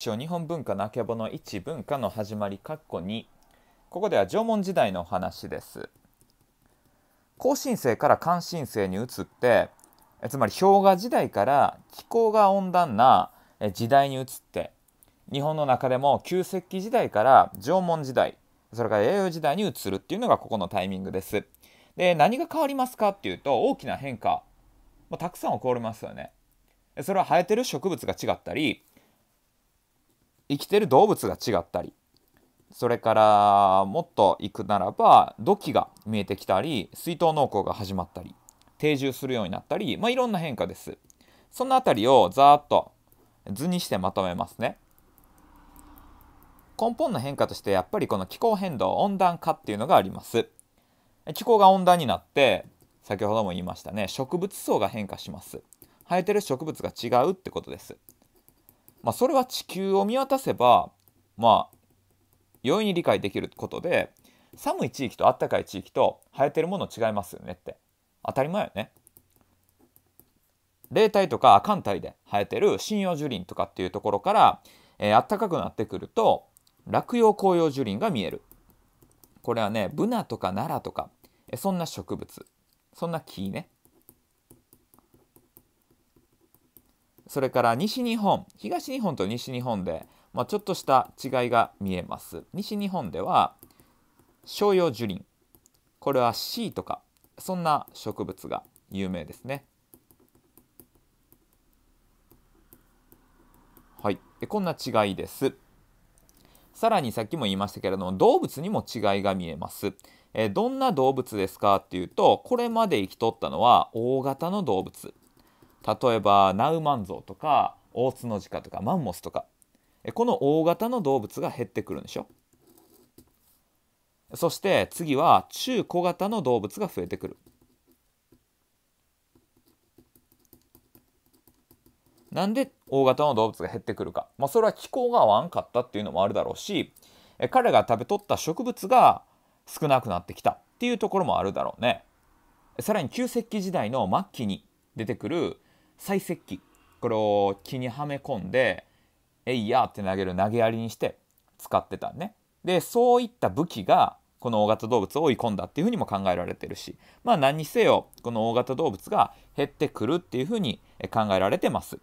書日本文化のあけぼの一文化の始まり括弧2ここでは縄文時代のお話です後進性から漢進性に移ってつまり氷河時代から気候が温暖な時代に移って日本の中でも旧石器時代から縄文時代それから弥生時代に移るっていうのがここのタイミングです。で何が変わりますかっていうと大きな変化もたくさん起こりますよね。それは生えてる植物が違ったり生きてる動物が違ったりそれからもっと行くならば土器が見えてきたり水筒農耕が始まったり定住するようになったり、まあ、いろんな変化ですその辺りをざーっと図にしてまとめますね根本の変化としてやっぱりこの気候変動温暖化っていうのがあります気候が温暖になって先ほども言いましたね植物層が変化します生えてる植物が違うってことですまあ、それは地球を見渡せば、まあ、容易に理解できることで寒い地域と暖かい地域と生えてるもの違いますよねって当たり前よね。霊体とか亜寒帯で生えてる針葉樹林とかっていうところから、えー、暖かくなってくると落葉紅葉樹林が見えるこれはねブナとかナラとか、えそんな植物そんな木ねそれから西日本東日本と西日本で、まあ、ちょっとした違いが見えます西日本では照葉樹林これはシイとかそんな植物が有名ですねはいこんな違いですさらにさっきも言いましたけれども動物にも違いが見えますえどんな動物ですかっていうとこれまで生きとったのは大型の動物例えばナウマンゾウとかオオツノジカとかマンモスとかこの大型の動物が減ってくるんでしょそして次は中小型の動物が増えてくるなんで大型の動物が減ってくるか、まあ、それは気候が合わんかったっていうのもあるだろうし彼が食べとった植物が少なくなってきたっていうところもあるだろうねさらに旧石器時代の末期に出てくる砕石器これを木にはめ込んで「えいや!」って投げる投げやりにして使ってたね。でそういった武器がこの大型動物を追い込んだっていうふうにも考えられてるしまあ何にせよこの大型動物が減ってくるっていうふうに考えられてます。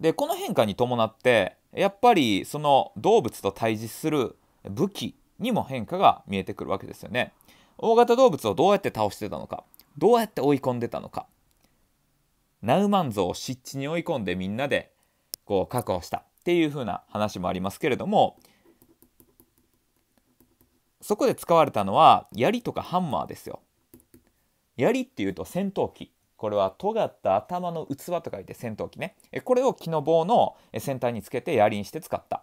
でこの変化に伴ってやっぱりその動物と対峙する武器にも変化が見えてくるわけですよね。大型動物をどうやって倒してたのかどうやって追い込んでたのかナウマン像を湿地に追い込んでみんなでこう確保したっていう風な話もありますけれどもそこで使われたのは槍とかハンマーですよ。槍っていうと戦闘機これは尖った頭の器と書いて戦闘機ねこれを木の棒の先端につけて槍にして使った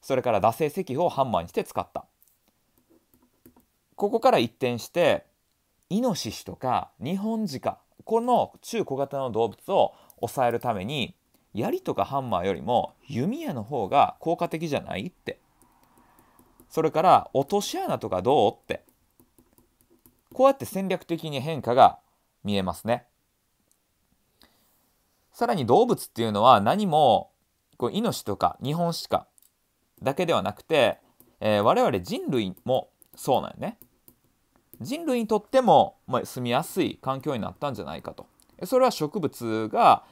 それから打製石砲をハンマーにして使ったここから一転してイノシシとかニホンジカこの中小型の動物を抑えるために槍とかハンマーよりも弓矢の方が効果的じゃないってそれから落とし穴とかどうってこうやって戦略的に変化が見えますねさらに動物っていうのは何もこうイノシとか日本シカだけではなくて、えー、我々人類もそうなんよね人類にとっても、まあ、住みやすい環境になったんじゃないかとそれは植物が、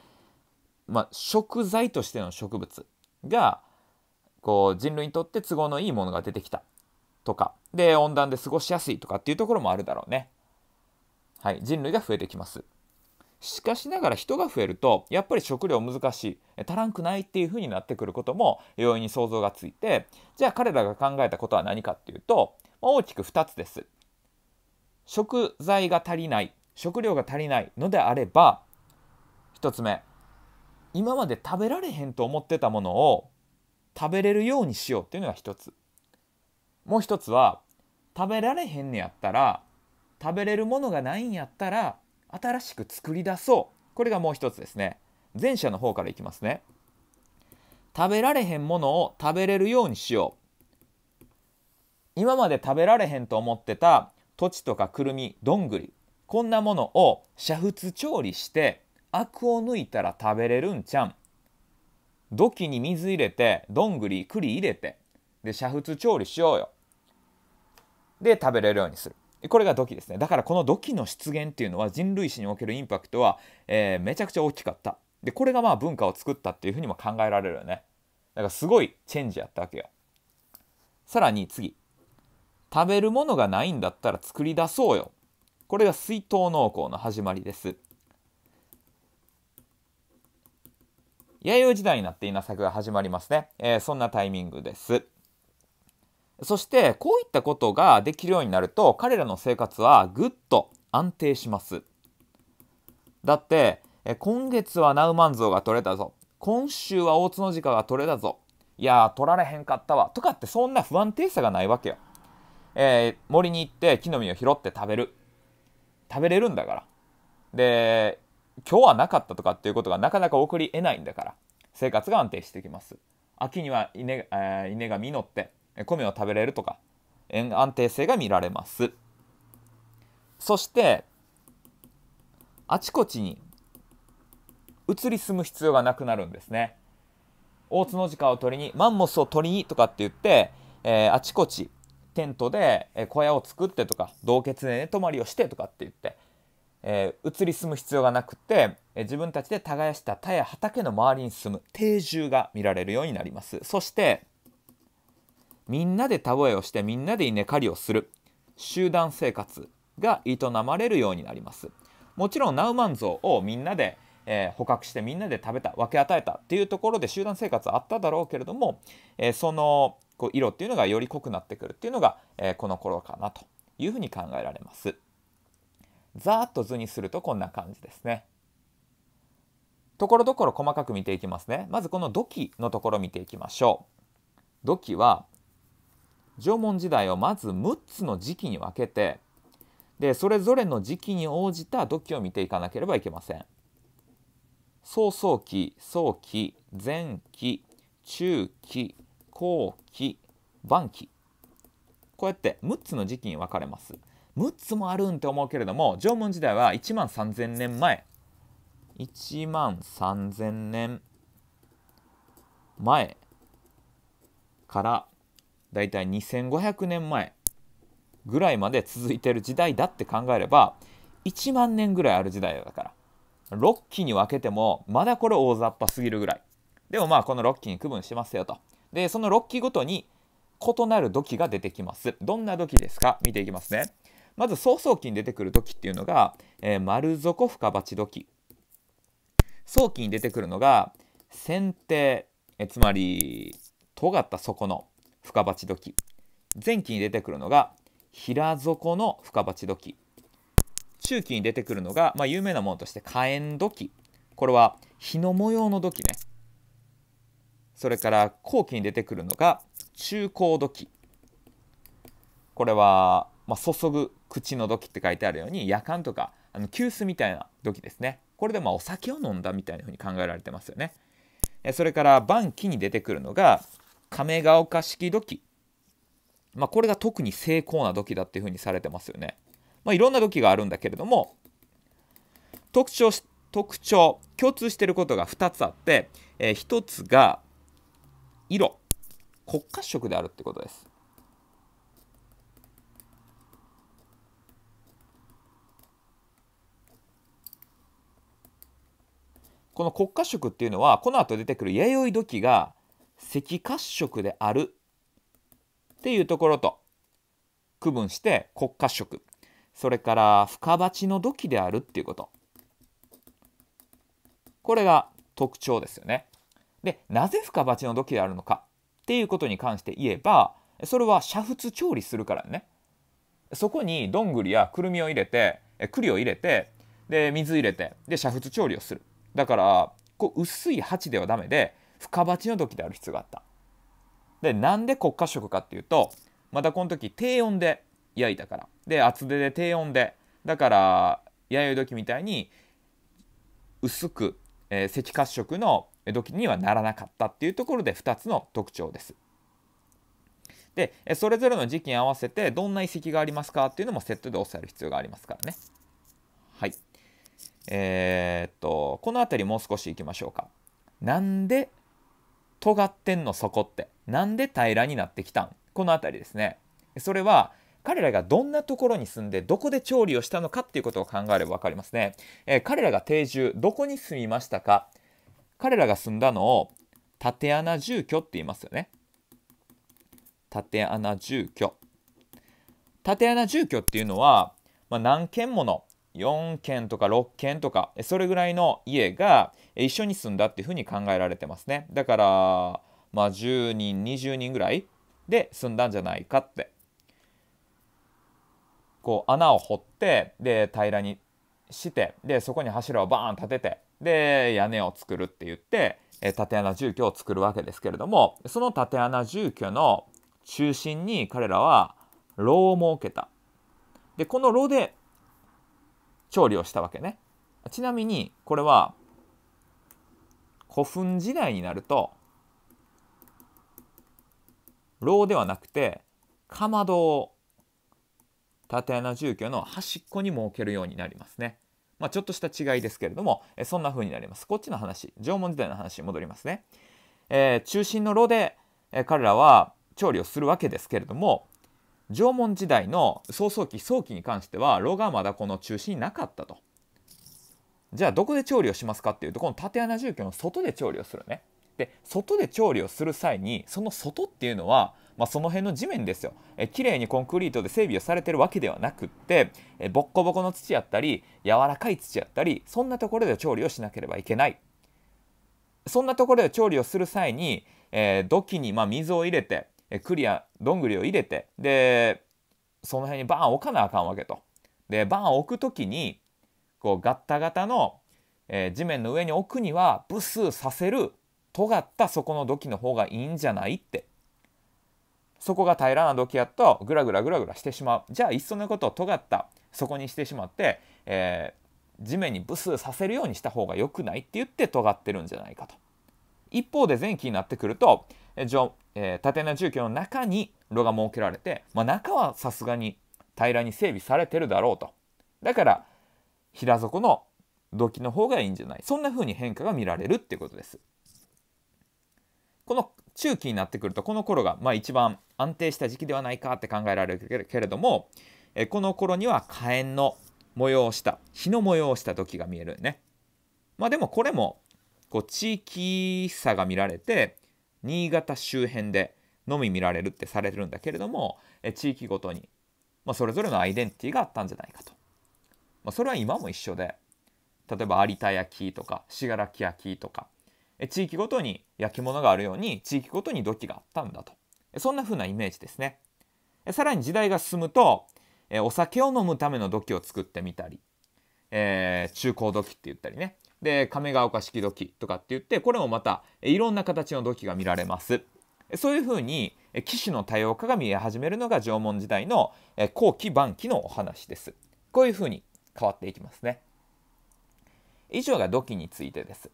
まあ、食材としての植物がこう人類にとって都合のいいものが出てきたとかで温暖で過ごしやすいとかっていうところもあるだろうねはい人類が増えてきますしかしながら人が増えるとやっぱり食料難しい足らんくないっていううになってくることも容易に想像がついてじゃあ彼らが考えたことは何かっていうと大きく2つです食材が足りない食料が足りないのであれば1つ目今まで食べられへんと思ってたものを食べれるようにしようっていうのが1つもう1つは食べられへんねやったら食べれるものがないんやったら新しく作り出そうこれがもう1つですね前者の方からいきますね食べられへんものを食べれるようにしよう今まで食べられへんと思ってた土地とかくるみどんぐりこんなものを煮沸調理してアクを抜いたら食べれるんちゃん土器に水入れてどんぐり栗入れてで煮沸調理しようよで食べれるようにするこれが土器ですねだからこの土器の出現っていうのは人類史におけるインパクトは、えー、めちゃくちゃ大きかったでこれがまあ文化を作ったっていうふうにも考えられるよねだからすごいチェンジやったわけよさらに次食べるものがないんだったら作り出そうよ。これが水筒農耕の始まりです。弥生時代になって稲作が始まりますね。えー、そんなタイミングです。そしてこういったことができるようになると彼らの生活はぐっと安定します。だって今月はナウマンゾウが取れたぞ今週は大津のジカが取れたぞいや取られへんかったわとかってそんな不安定さがないわけよ。えー、森に行って木の実を拾って食べる食べれるんだからで今日はなかったとかっていうことがなかなか送り得ないんだから生活が安定してきます秋には稲,、えー、稲が実って米を食べれるとか安定性が見られますそしてあちこちに移り住む必要がなくなるんですね大津角鹿を取りにマンモスを取りにとかって言って、えー、あちこちテントで小屋を作ってとか洞穴で寝泊まりをしてとかって言って、えー、移り住む必要がなくて、え自分たちで耕した田や畑の周りに住む定住が見られるようになりますそしてみんなで田植えをしてみんなで稲刈りをする集団生活が営まれるようになりますもちろんナウマンゾウをみんなで、えー、捕獲してみんなで食べた分け与えたっていうところで集団生活あっただろうけれども、えー、そのこう色っていうのがより濃くなってくるっていうのが、えー、この頃かなというふうに考えられます。ざーっと図にするとこんな感じですね。ところどころ細かく見ていきますね。まずこの土器のところ見ていきましょう。土器は縄文時代をまず6つの時期に分けてでそれぞれの時期に応じた土器を見ていかなければいけません。早早期、早期、前期、中期、後期晩期こうやって6つの時期に分かれます6つもあるんって思うけれども縄文時代は1万3000年前1万3000年前からだいたい2500年前ぐらいまで続いてる時代だって考えれば1万年ぐらいある時代だから6期に分けてもまだこれ大雑把すぎるぐらいでもまあこの6期に区分してますよとでその6期ごとに異なる土器が出てきますどんな土器ですか見ていきますねまず早早期に出てくる土器っていうのが、えー、丸底深鉢土器早期に出てくるのが剪定えつまり尖った底の深鉢土器前期に出てくるのが平底の深鉢土器中期に出てくるのが、まあ、有名なものとして火炎土器これは火の模様の土器ねそれから後期に出てくるのが中高土器これは、まあ、注ぐ口の土器って書いてあるように夜間とかあの急須みたいな土器ですねこれでまあお酒を飲んだみたいなふうに考えられてますよねそれから晩期に出てくるのが亀ヶ丘式土器、まあ、これが特に精巧な土器だっていうふうにされてますよね、まあ、いろんな土器があるんだけれども特徴特徴共通してることが2つあって、えー、1つが色国家色であるってことですこの国家色っていうのはこの後出てくる弥生土器が赤褐色であるっていうところと区分して国家色それから深鉢の土器であるっていうことこれが特徴ですよねでなぜ深鉢の土器であるのかっていうことに関して言えばそれは煮沸調理するからねそこにどんぐりやくるみを入れて栗を入れてで水入れてで煮沸調理をするだからこう薄い鉢ではダメで深鉢の土器である必要があったでなんで国家食かっていうとまたこの時低温で焼いたからで厚手で低温でだから弥生土器みたいに薄く、えー、赤褐色の時にはならなかったっていうところで2つの特徴です。でそれぞれの時期に合わせてどんな遺跡がありますかっていうのもセットで押さえる必要がありますからね。はい。えー、っとこの辺りもう少しいきましょうか。なんで尖ってんのそこってなんで平らになってきたんこの辺りですね。それは彼らがどんなところに住んでどこで調理をしたのかっていうことを考えれば分かりますね、えー、彼らが定住どこに住みましたか彼らが住んだのを縦穴住居って言いますよね。縦穴住居。縦穴住居っていうのは、まあ、何軒もの4軒とか6軒とかそれぐらいの家が一緒に住んだっていうふうに考えられてますねだからまあ10人20人ぐらいで住んだんじゃないかってこう穴を掘ってで平らにしてでそこに柱をバーン立ててで屋根を作るって言って、えー、縦穴住居を作るわけですけれどもその縦穴住居の中心に彼らは炉を設けたでこの炉で調理をしたわけねちなみにこれは古墳時代になると炉ではなくてかまどを縦穴住居の端っこに設けるようになりますね。まあ、ちょっとした違いですけれども、えそんな風になります。こっちの話、縄文時代の話に戻りますね。えー、中心の炉で、え彼らは調理をするわけですけれども、縄文時代の早々期早期に関しては炉がまだこの中心になかったと。じゃあどこで調理をしますかっていうとこの竪穴住居の外で調理をするね。で外で調理をする際にその外っていうのはまあ、その辺の地面ですよ、えー、綺麗にコンクリートで整備をされてるわけではなくって、えー、ボッコボコの土やったり柔らかい土やったりそんなところで調理をしなければいけないそんなところで調理をする際に、えー、土器にまあ水を入れて、えー、クリアどんぐりを入れてでその辺にバーン置かなあかんわけと。でバーン置く時にこうガッタガタの、えー、地面の上に置くにはブスさせる尖ったそこの土器の方がいいんじゃないってそこが平らな土器やとグラグラグラグラしてしまうじゃあいっそのことを尖ったそこにしてしまって、えー、地面にブスさせるようにした方が良くないって言って尖ってるんじゃないかと一方で前期になってくると、えーえー、縦穴住居の中に炉が設けられて、まあ、中はさすがに平らに整備されてるだろうとだから平底の土器の方がいいんじゃないそんな風に変化が見られるってことですこの中期になってくるとこの頃がまあ一番安定した時期ではないかって考えられるけれども、えこの頃には火炎の模様をした火の模様をした時が見えるね。まあでもこれもこう地域差が見られて新潟周辺でのみ見られるってされるんだけれども地域ごとに、まあ、それぞれのアイデンティティがあったんじゃないかと、まあ、それは今も一緒で例えば有田焼とか信楽焼とか地域ごとに焼き物があるように地域ごとに土器があったんだとそんな風なイメージですねさらに時代が進むとお酒を飲むための土器を作ってみたり、えー、中高土器って言ったりねで亀ヶ丘式土器とかって言ってこれもまたいろんな形の土器が見られますそういうふうに機種の多様化が見え始めるのが縄文時代の後期晩期のお話ですこういうふうに変わっていきますね以上が土器についてです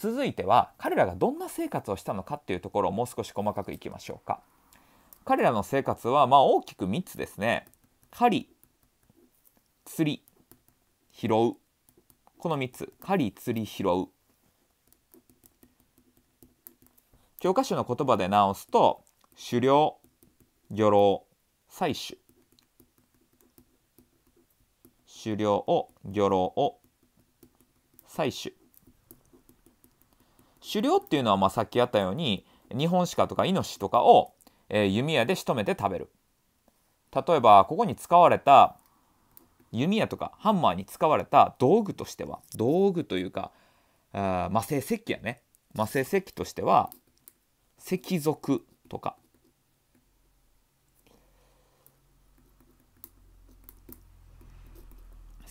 続いては彼らがどんな生活をしたのかっていうところをもう少し細かくいきましょうか彼らの生活はまあ大きく3つですね狩り釣り拾うこの3つ狩り釣り拾う教科書の言葉で直すと狩猟漁労採取狩猟を漁労を採取狩猟っていうのはまあさっきあったように日本鹿とかイノシシとかを、えー、弓矢で仕留めて食べる例えばここに使われた弓矢とかハンマーに使われた道具としては道具というかあ魔性石器やね魔性石器としては石族とか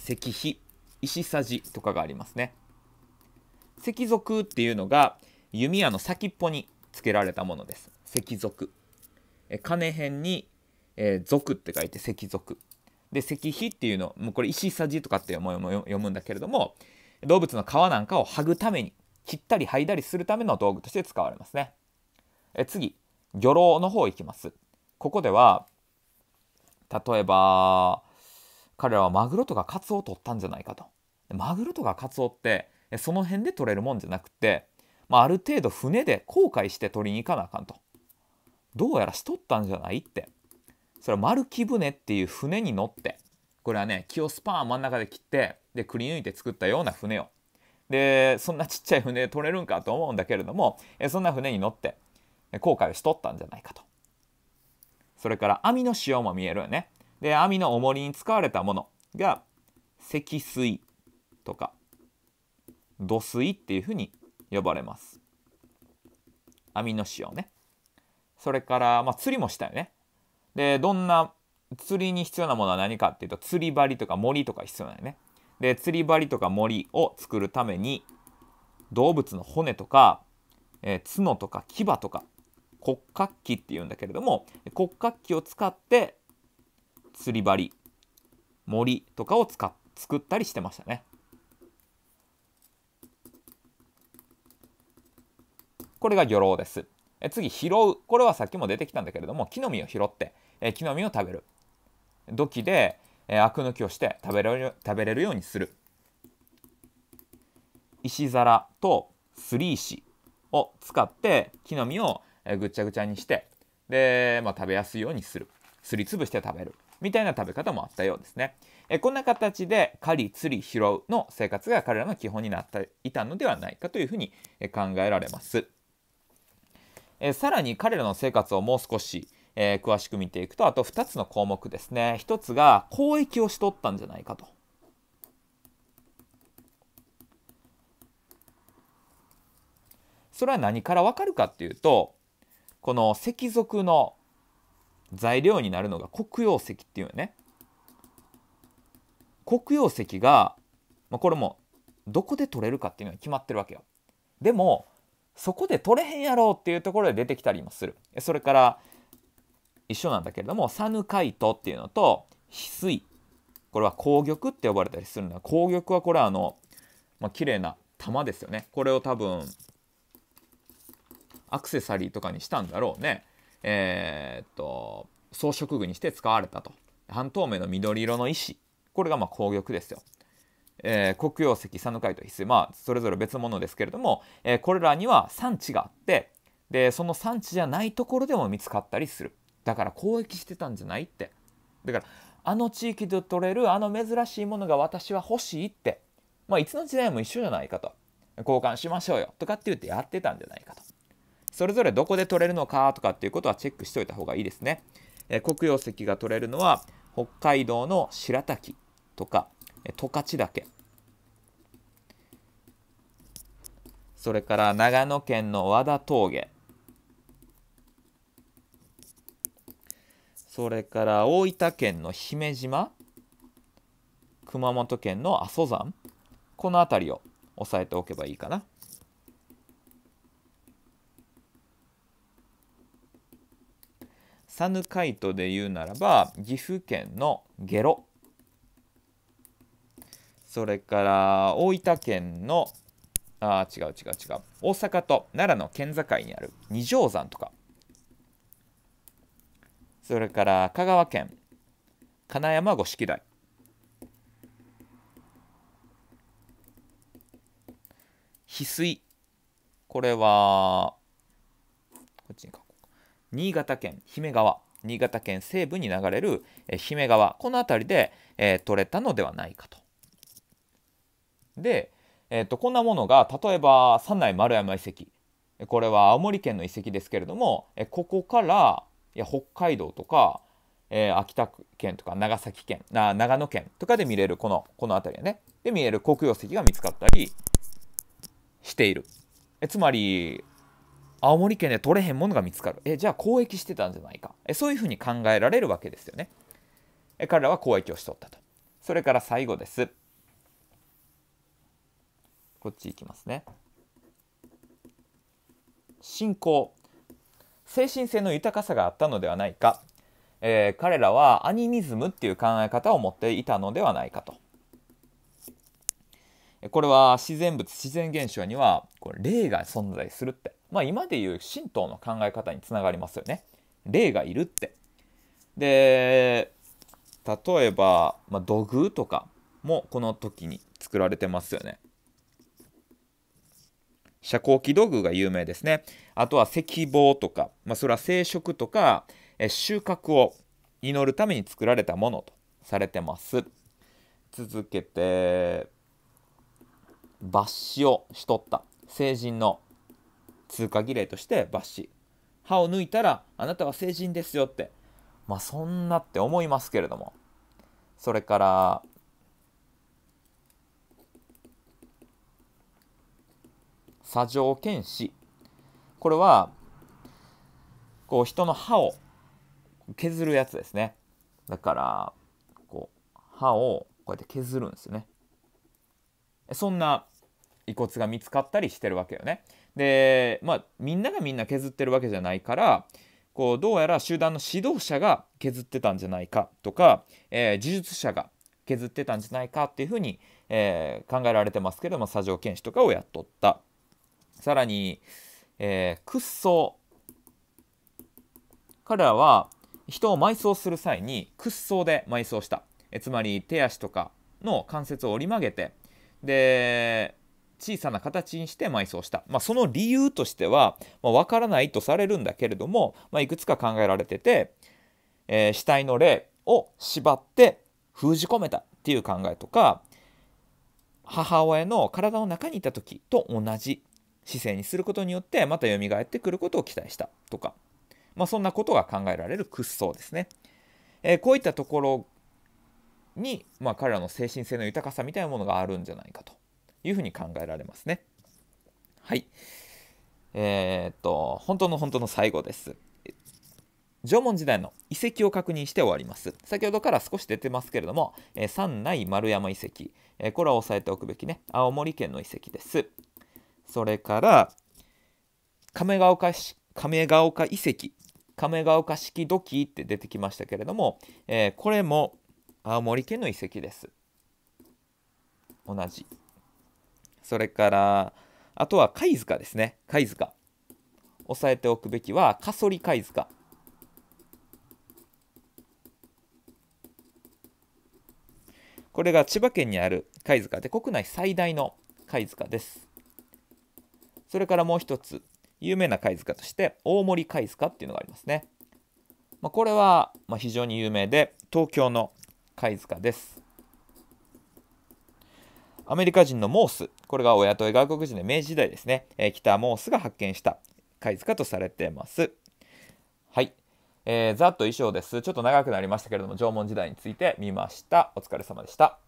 石碑石さじとかがありますね石族っていうのが弓矢の先っぽにつけられたものです石え金辺に、えー、って書いて石族で石碑っていうのもうこれ石さじとかって読むんだけれども動物の皮なんかを剥ぐために切ったり剥いだりするための道具として使われますねえ次魚老の方いきますここでは例えば彼らはマグロとかカツオを取ったんじゃないかとマグロとかカツオってその辺で取れるもんじゃなくて、まあ、ある程度船で航海して取りに行かなあかんとどうやらしとったんじゃないってそれは丸木船っていう船に乗ってこれはね木をスパン真ん中で切ってでくり抜いて作ったような船をでそんなちっちゃい船で取れるんかと思うんだけれどもそんな船に乗って航海をしとったんじゃないかとそれから網の塩も見えるよねで網の重りに使われたものが積水とか土水っていうふうに呼ばれます。網の塩ね。それから、まあ、釣りもしたよね。で、どんな釣りに必要なものは何かっていうと、釣り針とか森とか必要なよね。で、釣り針とか森を作るために、動物の骨とか、えー、角とか牙とか、骨格器っていうんだけれども、骨格器を使って、釣り針、森とかを使っ作ったりしてましたね。これが漁労です。え次、拾う。これはさっきも出てきたんだけれども、木の実を拾って、え木の実を食べる。土器で、えアク抜きをして食べれる食べれるようにする。石皿とすり石を使って木の実をぐっちゃぐちゃにしてで、まあ、食べやすいようにするすりつぶして食べるみたいな食べ方もあったようですねえこんな形で狩り釣り拾うの生活が彼らの基本になっていたのではないかというふうに考えられます。えさらに彼らの生活をもう少し、えー、詳しく見ていくとあと2つの項目ですね1つが交易をしとったんじゃないかと。それは何から分かるかっていうとこの石族の材料になるのが黒曜石っていうね黒曜石が、まあ、これもどこで取れるかっていうのは決まってるわけよ。でもそこで取れへんやろっていうところで出てきたりもするそれから一緒なんだけれども「サヌカイト」っていうのと「翡翠」これは「紅玉」って呼ばれたりするんだ紅玉はこれはあの、まあ、綺麗な玉ですよねこれを多分アクセサリーとかにしたんだろうねえー、っと装飾具にして使われたと半透明の緑色の石これがまあ紅玉ですよえー、黒曜石、サヌカイト、ヒまあ、それぞれ別物ですけれども、えー、これらには産地があって、で、その産地じゃないところでも見つかったりする。だから交易してたんじゃないって。だから、あの地域で取れるあの珍しいものが私は欲しいって。まあ、いつの時代も一緒じゃないかと。交換しましょうよとかって言ってやってたんじゃないかと。それぞれどこで取れるのかとかっていうことはチェックしておいた方がいいですね。えー、黒曜石が取れるのは北海道の白滝とか十勝岳それから長野県の和田峠それから大分県の姫島熊本県の阿蘇山この辺りを押さえておけばいいかな。サヌカイトで言うならば岐阜県の下呂それから大分県のあ違う違う違う大阪と奈良の県境にある二条山とかそれから香川県金山五色台翡翠これはこっちに書こう新潟県姫川新潟県西部に流れる姫川この辺りで、えー、取れたのではないかとで、えー、とこんなものが例えば三内丸山遺跡これは青森県の遺跡ですけれどもここからいや北海道とか、えー、秋田県とか長崎県な長野県とかで見れるこのこの辺りねで見える黒曜石が見つかったりしているえつまり青森県で取れへんものが見つかるえじゃあ交易してたんじゃないかえそういうふうに考えられるわけですよねえ彼らは交易をしとったとそれから最後ですこっち行きますね信仰精神性の豊かさがあったのではないか、えー、彼らはアニミズムっていう考え方を持っていたのではないかとこれは自然物自然現象にはこれ霊が存在するって、まあ、今でいう神道の考え方につながりますよね霊がいるってで例えば、まあ、土偶とかもこの時に作られてますよね遮光器土偶が有名ですね。あとは石棒とか、まあ、それは生殖とか、え収穫を祈るために作られたものとされてます。続けて、抜歯をしとった成人の通過儀礼として抜歯。歯を抜いたらあなたは成人ですよって。まあそんなって思いますけれども。それから、砂上剣士これはこう人の歯を削るやつですねだからこう歯をこうやって削るんですよねそんな遺骨が見つかったりしてるわけよねでまあみんながみんな削ってるわけじゃないからこうどうやら集団の指導者が削ってたんじゃないかとか、えー、技術者が削ってたんじゃないかっていうふうに、えー、考えられてますけども砂上剣士とかをやっとったさらに、えー、屈葬彼らは人を埋葬する際に屈葬で埋葬したえつまり手足とかの関節を折り曲げてで小さな形にして埋葬した、まあ、その理由としては、まあ、分からないとされるんだけれども、まあ、いくつか考えられてて、えー、死体の霊を縛って封じ込めたっていう考えとか母親の体の中にいた時と同じ姿勢にすることによってまた蘇ってくることを期待したとか、まあ、そんなことが考えられる屈葬ですね、えー、こういったところに、まあ、彼らの精神性の豊かさみたいなものがあるんじゃないかというふうに考えられますねはいえー、っと本当の本当の最後です縄文時代の遺跡を確認して終わります先ほどから少し出てますけれども、えー、三内丸山遺跡、えー、これは押さえておくべきね青森県の遺跡ですそれから亀ヶ丘亀ヶ丘遺跡亀ヶ丘式土器って出てきましたけれども、えー、これも青森県の遺跡です同じそれからあとは貝塚ですね貝塚押さえておくべきはカソリ貝塚これが千葉県にある貝塚で国内最大の貝塚ですそれからもう一つ、有名な貝塚として、大森貝塚っていうのがありますね。まあ、これは、ま非常に有名で、東京の貝塚です。アメリカ人のモース、これがお雇い外国人で明治時代ですね、えー、北モースが発見した貝塚とされています。はい。えー、ざっと衣装です。ちょっと長くなりましたけれども、縄文時代について見ました。お疲れ様でした。